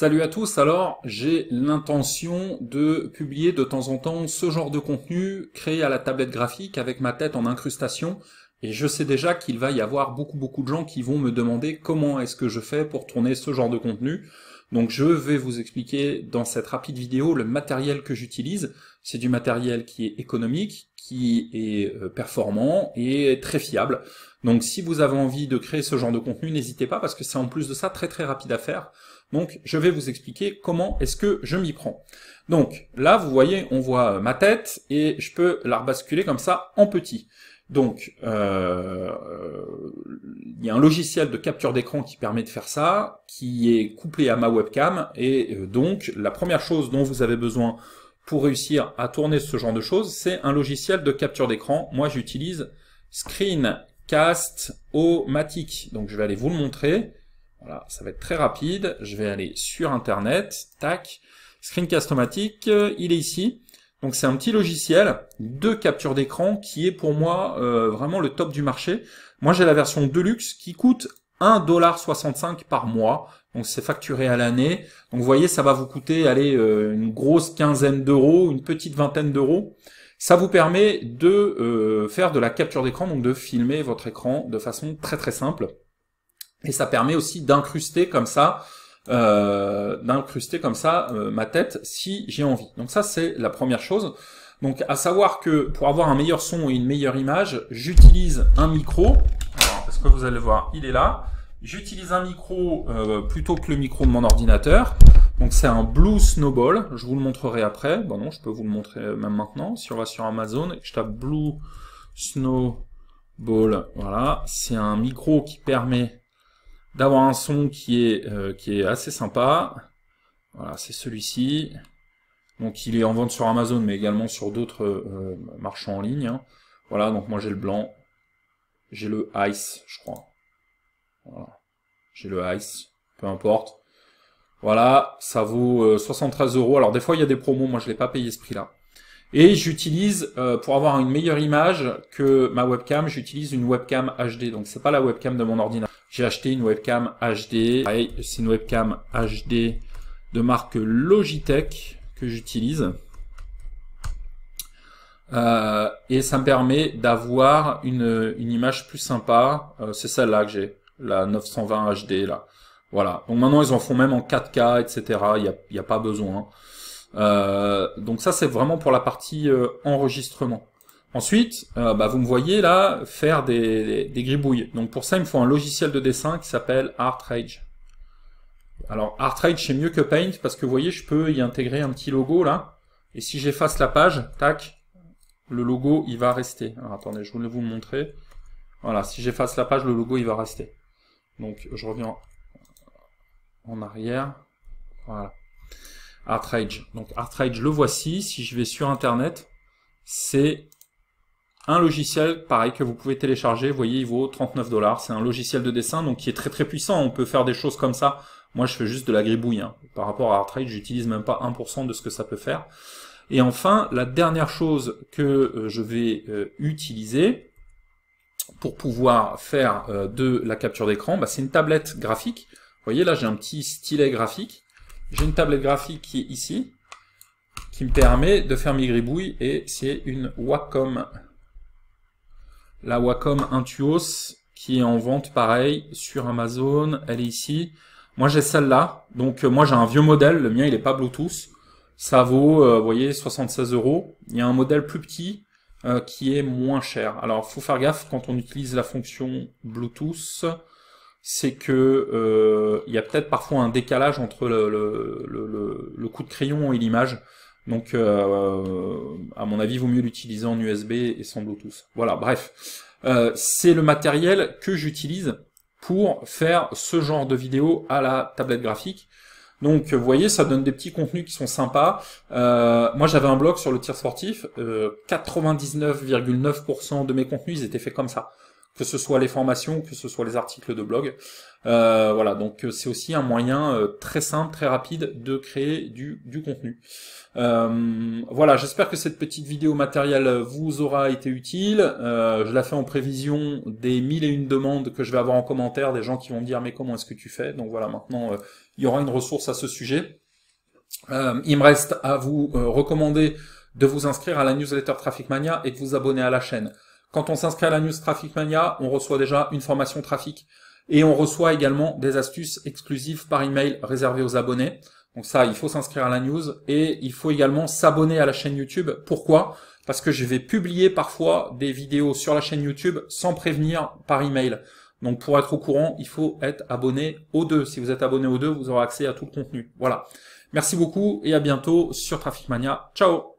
Salut à tous, alors j'ai l'intention de publier de temps en temps ce genre de contenu créé à la tablette graphique avec ma tête en incrustation et je sais déjà qu'il va y avoir beaucoup beaucoup de gens qui vont me demander comment est-ce que je fais pour tourner ce genre de contenu. Donc je vais vous expliquer dans cette rapide vidéo le matériel que j'utilise. C'est du matériel qui est économique, qui est euh, performant et très fiable. Donc si vous avez envie de créer ce genre de contenu, n'hésitez pas parce que c'est en plus de ça très très rapide à faire. Donc je vais vous expliquer comment est-ce que je m'y prends. Donc là vous voyez on voit ma tête et je peux la rebasculer comme ça en petit. Donc, euh, il y a un logiciel de capture d'écran qui permet de faire ça, qui est couplé à ma webcam, et euh, donc la première chose dont vous avez besoin pour réussir à tourner ce genre de choses, c'est un logiciel de capture d'écran. Moi, j'utilise Screencast Omatic. Donc, je vais aller vous le montrer. Voilà, ça va être très rapide. Je vais aller sur Internet. Tac. Screencast Omatic, euh, il est ici. Donc c'est un petit logiciel de capture d'écran qui est pour moi euh, vraiment le top du marché. Moi j'ai la version Deluxe qui coûte 1,65$ par mois. Donc c'est facturé à l'année. Donc vous voyez, ça va vous coûter allez, euh, une grosse quinzaine d'euros, une petite vingtaine d'euros. Ça vous permet de euh, faire de la capture d'écran, donc de filmer votre écran de façon très très simple. Et ça permet aussi d'incruster comme ça euh, d'incruster comme ça euh, ma tête si j'ai envie. Donc ça, c'est la première chose. Donc à savoir que pour avoir un meilleur son et une meilleure image, j'utilise un micro. Alors, est-ce que vous allez voir Il est là. J'utilise un micro euh, plutôt que le micro de mon ordinateur. Donc c'est un Blue Snowball. Je vous le montrerai après. Bon bah non, je peux vous le montrer même maintenant. Si on va sur Amazon je tape Blue Snowball, voilà, c'est un micro qui permet d'avoir un son qui est, euh, qui est assez sympa. Voilà, c'est celui-ci. Donc il est en vente sur Amazon, mais également sur d'autres euh, marchands en ligne. Hein. Voilà, donc moi j'ai le blanc. J'ai le ice, je crois. Voilà. J'ai le ice, peu importe. Voilà, ça vaut 73 euh, euros. Alors des fois il y a des promos, moi je l'ai pas payé ce prix-là. Et j'utilise, euh, pour avoir une meilleure image que ma webcam, j'utilise une webcam HD. Donc c'est pas la webcam de mon ordinateur. J'ai acheté une webcam HD. C'est une webcam HD de marque Logitech que j'utilise. Euh, et ça me permet d'avoir une, image plus sympa. Euh, c'est celle-là que j'ai, la 920 HD là. Voilà. Donc maintenant ils en font même en 4K, etc. Il n'y a, a pas besoin. Euh, donc ça, c'est vraiment pour la partie euh, enregistrement. Ensuite, euh, bah, vous me voyez là faire des, des, des, gribouilles. Donc pour ça, il me faut un logiciel de dessin qui s'appelle ArtRage. Alors ArtRage, c'est mieux que Paint parce que vous voyez, je peux y intégrer un petit logo là. Et si j'efface la page, tac, le logo, il va rester. Alors attendez, je voulais vous le montrer. Voilà, si j'efface la page, le logo, il va rester. Donc je reviens en arrière. Voilà. ArtRage. Donc ArtRage, le voici. Si je vais sur Internet, c'est un logiciel, pareil, que vous pouvez télécharger. Vous voyez, il vaut 39 dollars. C'est un logiciel de dessin, donc qui est très très puissant. On peut faire des choses comme ça. Moi, je fais juste de la gribouille. Hein. Par rapport à ArtRage, j'utilise même pas 1% de ce que ça peut faire. Et enfin, la dernière chose que euh, je vais euh, utiliser pour pouvoir faire euh, de la capture d'écran, bah, c'est une tablette graphique. Vous voyez, là, j'ai un petit stylet graphique j'ai une tablette graphique qui est ici, qui me permet de faire mes gribouilles, et c'est une Wacom. La Wacom Intuos, qui est en vente, pareil, sur Amazon, elle est ici. Moi, j'ai celle-là, donc euh, moi, j'ai un vieux modèle, le mien, il n'est pas Bluetooth. Ça vaut, euh, vous voyez, 76 euros. Il y a un modèle plus petit, euh, qui est moins cher. Alors, faut faire gaffe quand on utilise la fonction Bluetooth c'est que euh, il y a peut-être parfois un décalage entre le, coup de crayon et l'image. Donc, euh, à mon avis, vaut mieux l'utiliser en USB et sans Bluetooth. Voilà, bref. Euh, c'est le matériel que j'utilise pour faire ce genre de vidéo à la tablette graphique. Donc, vous voyez, ça donne des petits contenus qui sont sympas. moi, j'avais un blog sur le tir sportif. 99,9% de mes contenus, ils étaient faits comme ça que ce soit les formations, que ce soit les articles de blog. Euh, voilà, donc euh, c'est aussi un moyen euh, très simple, très rapide de créer du, du contenu. voilà, j'espère que cette petite vidéo matérielle vous aura été utile. je la fais en prévision des mille et une demandes que je vais avoir en commentaire, des gens qui vont me dire mais comment est-ce que tu fais Donc voilà, maintenant il y aura une ressource à ce sujet. il me reste à vous recommander de vous inscrire à la newsletter Traffic Mania et de vous abonner à la chaîne. Quand on s'inscrit à la news Traffic Mania, on reçoit déjà une formation trafic et on reçoit également des astuces exclusives par email réservées aux abonnés. Donc ça, il faut s'inscrire à la news et il faut également s'abonner à la chaîne YouTube. Pourquoi Parce que je vais publier parfois des vidéos sur la chaîne YouTube sans prévenir par email. Donc pour être au courant, il faut être abonné aux deux. Si vous êtes abonné aux deux, vous aurez accès à tout le contenu. Voilà. Merci beaucoup et à bientôt sur Traffic Mania. Ciao